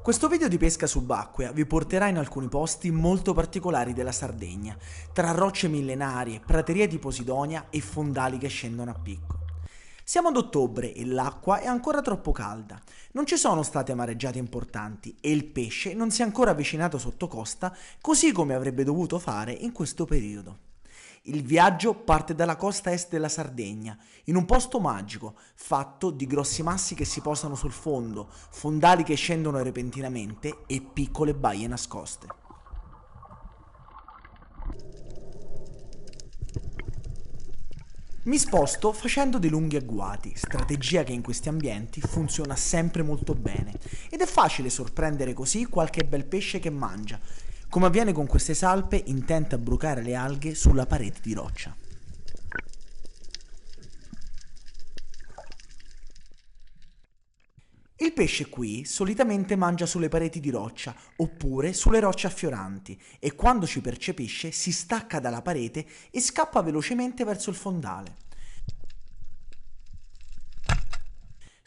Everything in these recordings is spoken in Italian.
Questo video di pesca subacquea vi porterà in alcuni posti molto particolari della Sardegna, tra rocce millenarie, praterie di Posidonia e fondali che scendono a picco. Siamo ad ottobre e l'acqua è ancora troppo calda, non ci sono state mareggiate importanti e il pesce non si è ancora avvicinato sotto costa così come avrebbe dovuto fare in questo periodo. Il viaggio parte dalla costa est della Sardegna, in un posto magico, fatto di grossi massi che si posano sul fondo, fondali che scendono repentinamente e piccole baie nascoste. Mi sposto facendo dei lunghi agguati, strategia che in questi ambienti funziona sempre molto bene ed è facile sorprendere così qualche bel pesce che mangia come avviene con queste salpe, intente a brucare le alghe sulla parete di roccia. Il pesce qui solitamente mangia sulle pareti di roccia oppure sulle rocce affioranti e quando ci percepisce si stacca dalla parete e scappa velocemente verso il fondale.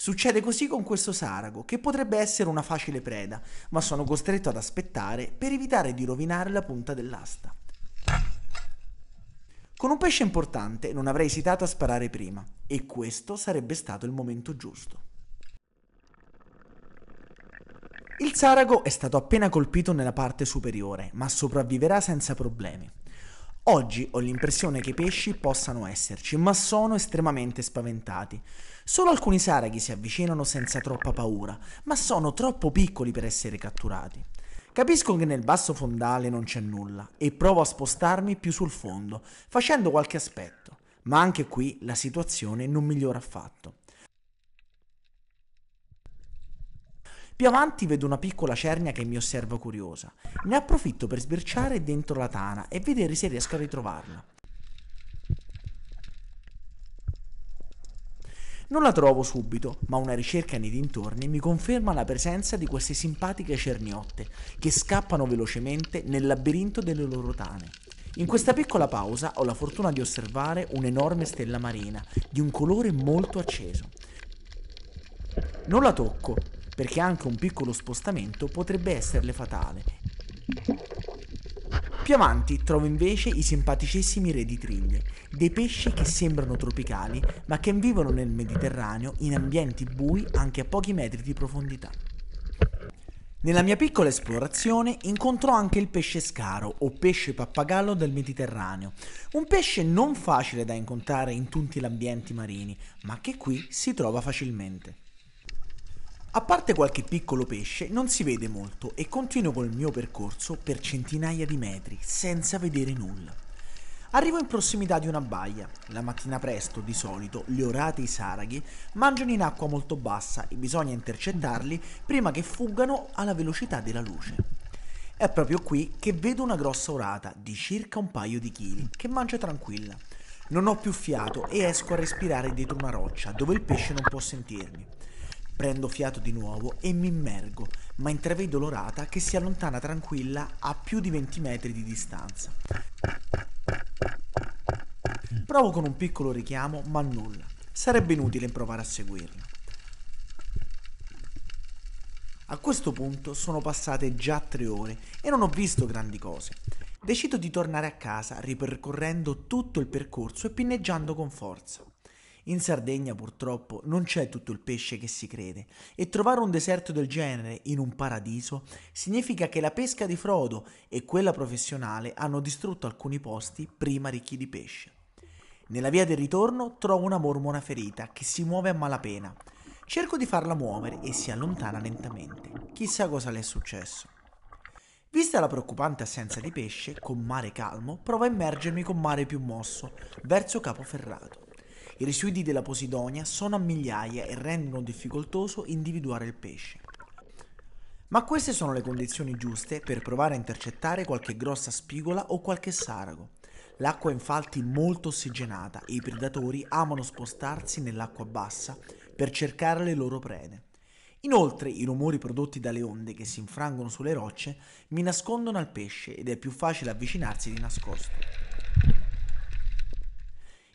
Succede così con questo sarago, che potrebbe essere una facile preda, ma sono costretto ad aspettare per evitare di rovinare la punta dell'asta. Con un pesce importante non avrei esitato a sparare prima, e questo sarebbe stato il momento giusto. Il sarago è stato appena colpito nella parte superiore, ma sopravviverà senza problemi. Oggi ho l'impressione che i pesci possano esserci, ma sono estremamente spaventati. Solo alcuni saraghi si avvicinano senza troppa paura, ma sono troppo piccoli per essere catturati. Capisco che nel basso fondale non c'è nulla e provo a spostarmi più sul fondo, facendo qualche aspetto, ma anche qui la situazione non migliora affatto. Più avanti vedo una piccola cernia che mi osserva curiosa. Ne approfitto per sbirciare dentro la tana e vedere se riesco a ritrovarla. Non la trovo subito, ma una ricerca nei dintorni mi conferma la presenza di queste simpatiche cerniotte che scappano velocemente nel labirinto delle loro tane. In questa piccola pausa ho la fortuna di osservare un'enorme stella marina di un colore molto acceso. Non la tocco, perché anche un piccolo spostamento potrebbe esserle fatale. Più avanti trovo invece i simpaticissimi re di triglie, dei pesci che sembrano tropicali ma che vivono nel Mediterraneo in ambienti bui anche a pochi metri di profondità. Nella mia piccola esplorazione incontrò anche il pesce scaro o pesce pappagallo del Mediterraneo, un pesce non facile da incontrare in tutti gli ambienti marini, ma che qui si trova facilmente. A parte qualche piccolo pesce, non si vede molto e continuo col mio percorso per centinaia di metri, senza vedere nulla. Arrivo in prossimità di una baia. La mattina presto, di solito, le orate e i saraghi mangiano in acqua molto bassa e bisogna intercettarli prima che fuggano alla velocità della luce. È proprio qui che vedo una grossa orata di circa un paio di chili che mangia tranquilla. Non ho più fiato e esco a respirare dietro una roccia dove il pesce non può sentirmi. Prendo fiato di nuovo e mi immergo, ma intravedo l'orata che si allontana tranquilla a più di 20 metri di distanza. Provo con un piccolo richiamo, ma nulla. Sarebbe inutile provare a seguirla. A questo punto sono passate già tre ore e non ho visto grandi cose. Decido di tornare a casa ripercorrendo tutto il percorso e pinneggiando con forza. In Sardegna purtroppo non c'è tutto il pesce che si crede e trovare un deserto del genere in un paradiso significa che la pesca di frodo e quella professionale hanno distrutto alcuni posti prima ricchi di pesce. Nella via del ritorno trovo una mormona ferita che si muove a malapena. Cerco di farla muovere e si allontana lentamente. Chissà cosa le è successo. Vista la preoccupante assenza di pesce, con mare calmo, provo a immergermi con mare più mosso, verso Capo Ferrato. I residui della posidonia sono a migliaia e rendono difficoltoso individuare il pesce. Ma queste sono le condizioni giuste per provare a intercettare qualche grossa spigola o qualche sarago. L'acqua è infatti molto ossigenata e i predatori amano spostarsi nell'acqua bassa per cercare le loro prede. Inoltre i rumori prodotti dalle onde che si infrangono sulle rocce mi nascondono al pesce ed è più facile avvicinarsi di nascosto.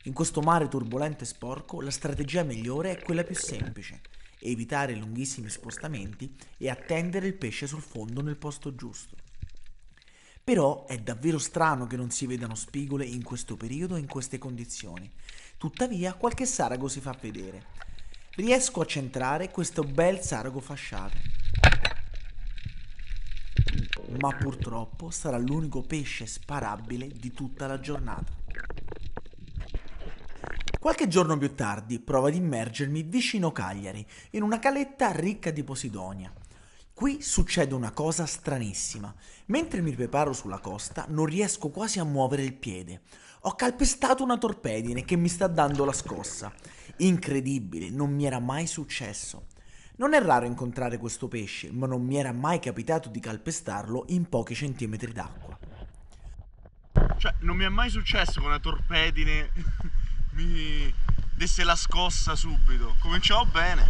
In questo mare turbolento e sporco, la strategia migliore è quella più semplice, evitare lunghissimi spostamenti e attendere il pesce sul fondo nel posto giusto. Però è davvero strano che non si vedano spigole in questo periodo e in queste condizioni. Tuttavia qualche sarago si fa vedere. Riesco a centrare questo bel sarago fasciato. Ma purtroppo sarà l'unico pesce sparabile di tutta la giornata. Qualche giorno più tardi provo ad immergermi vicino Cagliari, in una caletta ricca di posidonia. Qui succede una cosa stranissima. Mentre mi preparo sulla costa, non riesco quasi a muovere il piede. Ho calpestato una torpedine che mi sta dando la scossa. Incredibile, non mi era mai successo. Non è raro incontrare questo pesce, ma non mi era mai capitato di calpestarlo in pochi centimetri d'acqua. Cioè, non mi è mai successo con una torpedine mi desse la scossa subito. Cominciamo bene.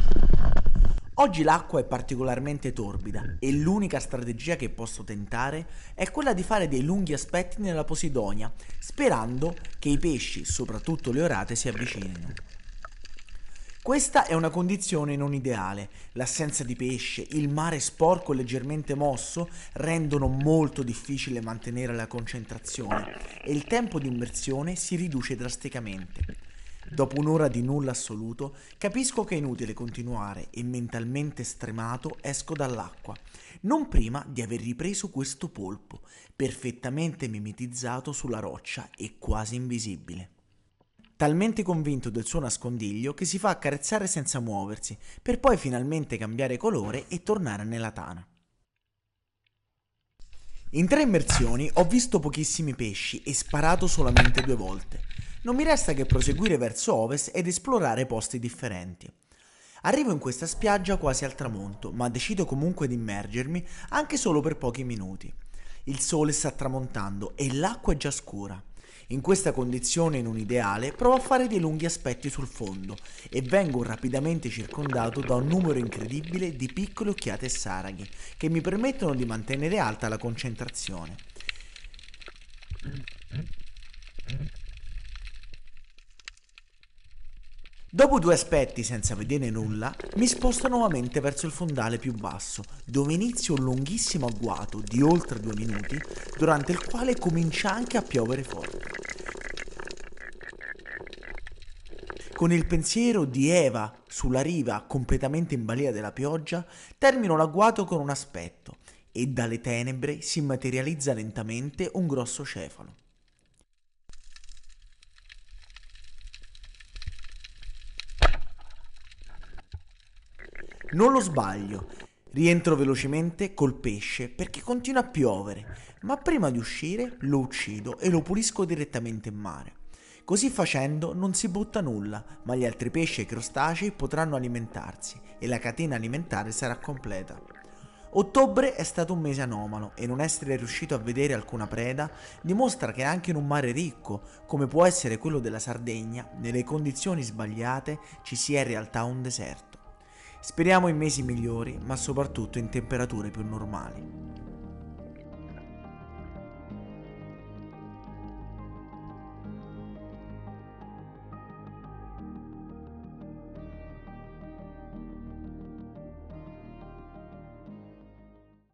Oggi l'acqua è particolarmente torbida e l'unica strategia che posso tentare è quella di fare dei lunghi aspetti nella Posidonia, sperando che i pesci, soprattutto le orate, si avvicinino. Questa è una condizione non ideale. L'assenza di pesce, il mare sporco e leggermente mosso rendono molto difficile mantenere la concentrazione e il tempo di immersione si riduce drasticamente. Dopo un'ora di nulla assoluto, capisco che è inutile continuare e mentalmente stremato esco dall'acqua, non prima di aver ripreso questo polpo, perfettamente mimetizzato sulla roccia e quasi invisibile talmente convinto del suo nascondiglio che si fa accarezzare senza muoversi, per poi finalmente cambiare colore e tornare nella tana. In tre immersioni ho visto pochissimi pesci e sparato solamente due volte. Non mi resta che proseguire verso ovest ed esplorare posti differenti. Arrivo in questa spiaggia quasi al tramonto, ma decido comunque di immergermi anche solo per pochi minuti. Il sole sta tramontando e l'acqua è già scura. In questa condizione non ideale provo a fare dei lunghi aspetti sul fondo e vengo rapidamente circondato da un numero incredibile di piccole occhiate saraghi che mi permettono di mantenere alta la concentrazione. Dopo due aspetti senza vedere nulla, mi sposto nuovamente verso il fondale più basso, dove inizio un lunghissimo agguato di oltre due minuti, durante il quale comincia anche a piovere forte. Con il pensiero di Eva sulla riva completamente in balia della pioggia, termino l'agguato con un aspetto e dalle tenebre si materializza lentamente un grosso cefalo. Non lo sbaglio. Rientro velocemente col pesce perché continua a piovere, ma prima di uscire lo uccido e lo pulisco direttamente in mare. Così facendo non si butta nulla, ma gli altri pesci e crostacei potranno alimentarsi e la catena alimentare sarà completa. Ottobre è stato un mese anomalo e non essere riuscito a vedere alcuna preda dimostra che anche in un mare ricco, come può essere quello della Sardegna, nelle condizioni sbagliate ci sia in realtà un deserto. Speriamo in mesi migliori, ma soprattutto in temperature più normali.